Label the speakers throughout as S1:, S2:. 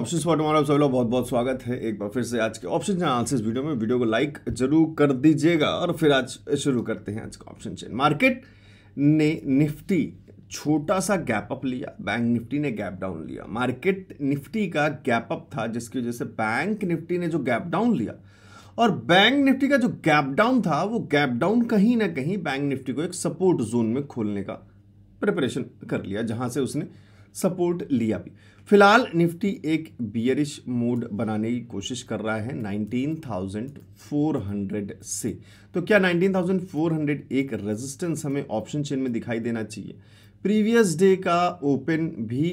S1: option for tomorrow आप सभी लोग बहुत बहुत स्वागत है एक बार फिर से आज के ऑप्शन चैन आंसर वीडियो में वीडियो को लाइक जरूर कर दीजिएगा और फिर आज शुरू करते हैं आज का ऑप्शन चैन मार्केट ने निफ्टी छोटा सा गैप अप लिया बैंक निफ्टी ने गैप डाउन लिया मार्केट निफ्टी का गैप अप था जिसकी वजह से बैंक निफ्टी ने जो गैप डाउन लिया और बैंक निफ्टी का जो गैप डाउन था वो गैप डाउन कहीं ना कहीं बैंक निफ्टी को एक सपोर्ट जोन में खोलने का प्रिपरेशन कर लिया जहां से उसने सपोर्ट लिया भी फिलहाल निफ्टी एक बियरिश मूड बनाने की कोशिश कर रहा है 19,400 से तो क्या 19,400 एक रेजिस्टेंस हमें ऑप्शन चेन में दिखाई देना चाहिए प्रीवियस डे का ओपन भी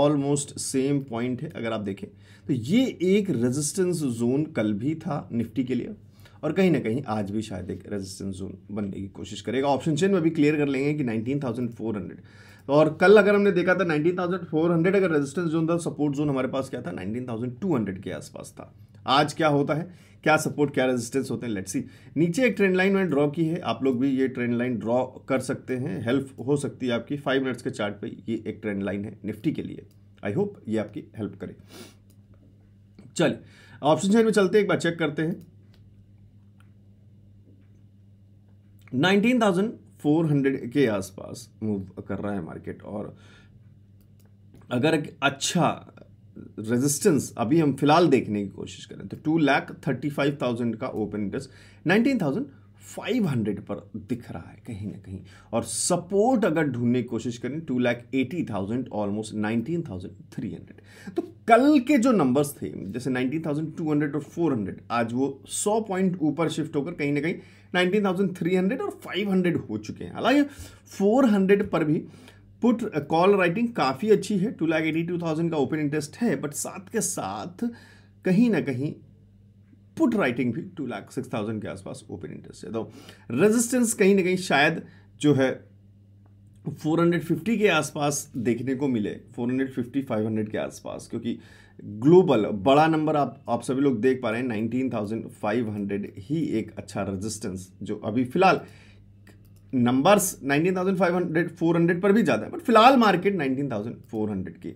S1: ऑलमोस्ट सेम पॉइंट है अगर आप देखें तो ये एक रेजिस्टेंस जोन कल भी था निफ्टी के लिए और कहीं ना कहीं आज भी शायद एक रेजिस्टेंस जोन बनने की कोशिश करेगा ऑप्शन चेन में भी क्लियर कर लेंगे कि नाइनटीन और कल अगर हमने देखा था 19,400 अगर रेजिस्टेंस जोन था सपोर्ट तो जोन हमारे पास क्या था 19,200 के आसपास था आज क्या होता है क्या सपोर्ट क्या रेजिस्टेंस होते हैं लेट्स सी नीचे एक ट्रेंड लाइन मैंने ड्रॉ की है आप लोग भी ये ट्रेंड लाइन ड्रॉ कर सकते हैं हेल्प हो सकती है आपकी फाइव मिनट्स के चार्ट पे ये एक ट्रेंड लाइन है निफ्टी के लिए आई होप ये आपकी हेल्प करे चल ऑप्शन चेन में चलते हैं एक बार चेक करते हैं नाइनटीन थाउजेंड 400 के आसपास मूव कर रहा है मार्केट और अगर एक अच्छा रेजिस्टेंस अभी हम फिलहाल देखने की कोशिश करें तो two lakh thirty five thousand का ओपन इंटरेस्ट नाइनटीन थाउजेंड 500 पर दिख रहा है कहीं ना कहीं और सपोर्ट अगर ढूंढने की कोशिश करें two lakh eighty thousand almost nineteen thousand three hundred तो कल के जो नंबर्स थे जैसे नाइनटीन थाउजेंड टू हंड्रेड और फोर हंड्रेड आज वो सौ पॉइंट ऊपर शिफ्ट होकर कहीं ना कहीं नाइनटीन थाउजेंड थ्री हंड्रेड और फाइव हंड्रेड हो चुके हैं हालांकि फोर हंड्रेड पर भी पुट कॉल राइटिंग काफ़ी अच्छी है two lakh eighty two thousand का ओपन इंटरेस्ट है बट साथ के साथ कहीं ना कहीं पुट राइटिंग भी टू लाख सिक्स थाउजेंड के आसपास ओपन इंटरेस्ट है तो रेजिस्टेंस कहीं ना कहीं शायद जो है 450 के आसपास देखने को मिले 450 500 के आसपास क्योंकि ग्लोबल बड़ा नंबर आप आप सभी लोग देख पा रहे हैं 19,500 ही एक अच्छा रेजिस्टेंस जो अभी फिलहाल नंबर्स 19,500 400 पर भी ज़्यादा है बट फिलहाल मार्केट 19,400 के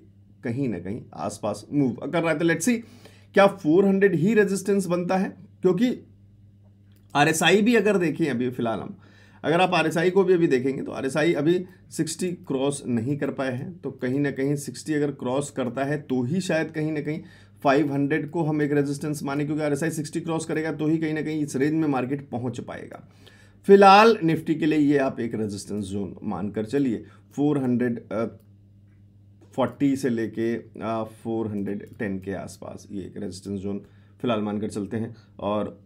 S1: कहीं ना कहीं आसपास मूव कर रहा है तो लेट्स सी क्या 400 ही रेजिस्टेंस बनता है क्योंकि आर भी अगर देखें अभी फिलहाल हम अगर आप आर को भी अभी देखेंगे तो आर अभी 60 क्रॉस नहीं कर पाए हैं तो कहीं ना कहीं 60 अगर क्रॉस करता है तो ही शायद कहीं ना कहीं 500 को हम एक रेजिस्टेंस माने क्योंकि आर 60 क्रॉस करेगा तो ही कहीं ना कहीं इस रेंज में मार्केट पहुंच पाएगा फिलहाल निफ्टी के लिए ये आप एक रेजिस्टेंस जोन मानकर चलिए फोर फोर्टी से लेके फोर हंड्रेड टेन के आसपास ये एक रेजिस्टेंस जोन फिलहाल मानकर चलते हैं और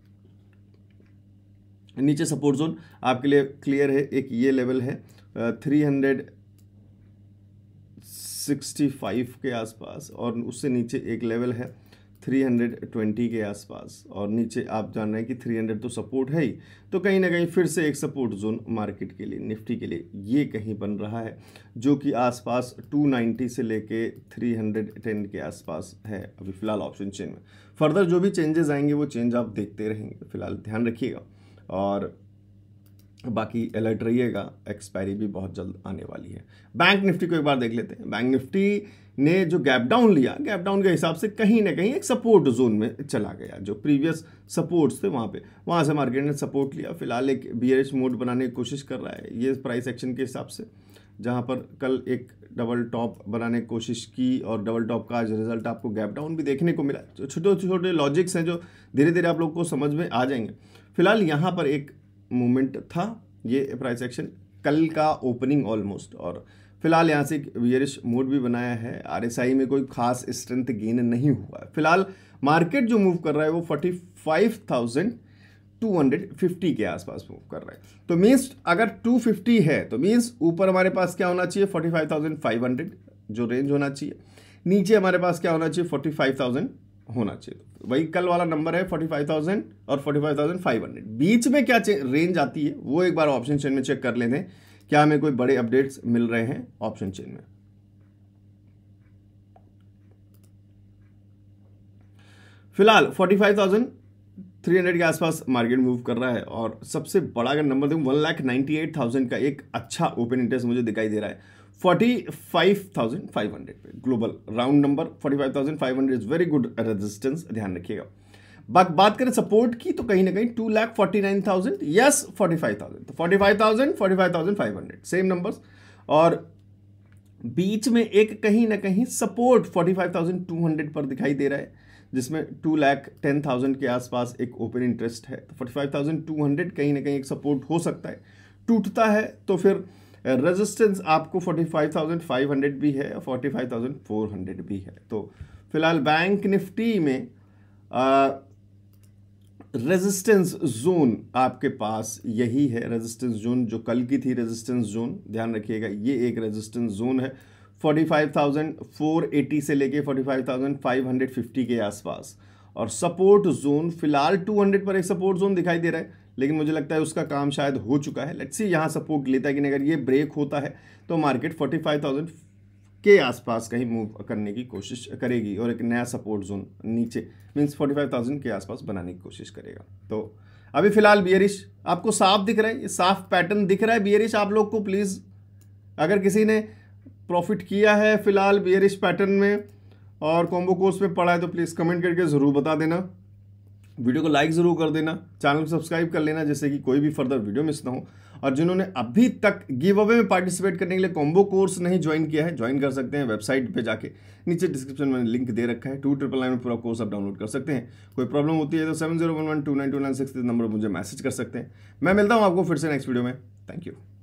S1: नीचे सपोर्ट जोन आपके लिए क्लियर है एक ये लेवल है थ्री हंड्रेड सिक्सटी फाइव के आसपास और उससे नीचे एक लेवल है 320 के आसपास और नीचे आप जान रहे हैं कि 300 तो सपोर्ट है ही तो कहीं ना कहीं फिर से एक सपोर्ट जोन मार्केट के लिए निफ्टी के लिए ये कहीं बन रहा है जो कि आसपास 290 से लेके 310 के आसपास है अभी फ़िलहाल ऑप्शन चेन में फर्दर जो भी चेंजेस आएंगे वो चेंज आप देखते रहेंगे फिलहाल ध्यान रखिएगा और बाकी अलर्ट रहिएगा एक्सपायरी भी बहुत जल्द आने वाली है बैंक निफ्टी को एक बार देख लेते हैं बैंक निफ्टी ने जो गैप डाउन लिया गैप डाउन के हिसाब से कहीं ना कहीं एक सपोर्ट जोन में चला गया जो प्रीवियस सपोर्ट्स थे वहाँ पे वहाँ से मार्केट ने सपोर्ट लिया फिलहाल एक बी मोड बनाने की कोशिश कर रहा है ये प्राइस एक्शन के हिसाब से जहाँ पर कल एक डबल टॉप बनाने की कोशिश की और डबल टॉप का आज रिजल्ट आपको गैप डाउन भी देखने को मिला छोटे छोटे लॉजिक्स हैं जो धीरे धीरे आप लोग को समझ में आ जाएंगे फिलहाल यहाँ पर एक मूवमेंट था ये प्राइस एक्शन कल का ओपनिंग ऑलमोस्ट और फिलहाल यहाँ से एक वियरिश मूड भी बनाया है आर में कोई खास स्ट्रेंथ गेन नहीं हुआ है फिलहाल मार्केट जो मूव कर रहा है वो forty five thousand two hundred fifty के आसपास मूव कर रहा है तो मीन्स अगर टू फिफ्टी है तो मीन्स ऊपर हमारे पास क्या होना चाहिए forty five five thousand hundred जो रेंज होना चाहिए नीचे हमारे पास क्या होना चाहिए फोर्टी फाइव थाउजेंड होना चाहिए वही कल वाला नंबर है फोर्टी फाइव थाउजेंड और forty five thousand five hundred बीच में क्या रेंज आती है वो एक बार ऑप्शन चेन में चेक कर लेते हैं क्या हमें कोई बड़े अपडेट्स मिल रहे हैं ऑप्शन चेन में फिलहाल forty five thousand three hundred के आसपास मार्केट मूव कर रहा है और सबसे बड़ा अगर नंबर दूँ one lakh ninety eight thousand का एक अच्छा ओपन इंटरेस्ट मुझे दिखाई दे रहा है forty five thousand five hundred पे global round number forty five thousand five hundred is very good resistance ध्यान रखिएगा बात बात करें सपोर्ट की तो कहीं ना कहीं two lakh forty nine thousand yes forty five thousand forty five thousand forty five thousand five hundred same numbers और बीच में एक कहीं ना कहीं support forty five thousand two hundred पर दिखाई दे रहा है जिसमें टू लाख टेन थाउजेंड के आसपास एक ओपन इंटरेस्ट है तो forty five thousand two hundred कहीं ना कहीं एक सपोर्ट हो सकता है टूटता है तो फिर रेजिस्टेंस आपको 45,500 भी है 45,400 भी है तो फिलहाल बैंक निफ्टी में रेजिस्टेंस जोन आपके पास यही है रेजिस्टेंस जोन जो कल की थी रेजिस्टेंस जोन ध्यान रखिएगा ये एक रेजिस्टेंस जोन है 45,480 से लेके 45,550 के आसपास और सपोर्ट जोन फिलहाल 200 पर एक सपोर्ट जोन दिखाई दे रहा है लेकिन मुझे लगता है उसका काम शायद हो चुका है लेट्स सी यहाँ सपोर्ट लेता है कि नहीं अगर ये ब्रेक होता है तो मार्केट 45,000 के आसपास कहीं मूव करने की कोशिश करेगी और एक नया सपोर्ट जोन नीचे मीन्स फोर्टी के आसपास बनाने की कोशिश करेगा तो अभी फिलहाल बियरिश आपको साफ दिख रहा है ये साफ पैटर्न दिख रहा है बियरिश आप लोग को प्लीज़ अगर किसी ने प्रॉफिट किया है फिलहाल बियरिश पैटर्न में और कॉम्बो कोर्स पे पढ़ा है तो प्लीज़ कमेंट करके ज़रूर बता देना वीडियो को लाइक ज़रूर कर देना चैनल को सब्सक्राइब कर लेना जैसे कि कोई भी फर्दर वीडियो मिस ना हो और जिन्होंने अभी तक गिव अवे में पार्टिसिपेट करने के लिए कॉम्बो कोर्स नहीं ज्वाइन किया है ज्वाइन कर सकते हैं वेबसाइट पे जाके नीचे डिस्क्रिप्शन में लिंक दे रखा है टू ट्रिपल नाइन में पूरा कोर्स आप डाउनलोड कर सकते हैं कोई प्रॉब्लम होती है तो seven zero one one two nine two nine six number मुझे मैसेज कर सकते हैं मैं मिलता हूँ आपको फिर से नेक्स्ट वीडियो में थैंक यू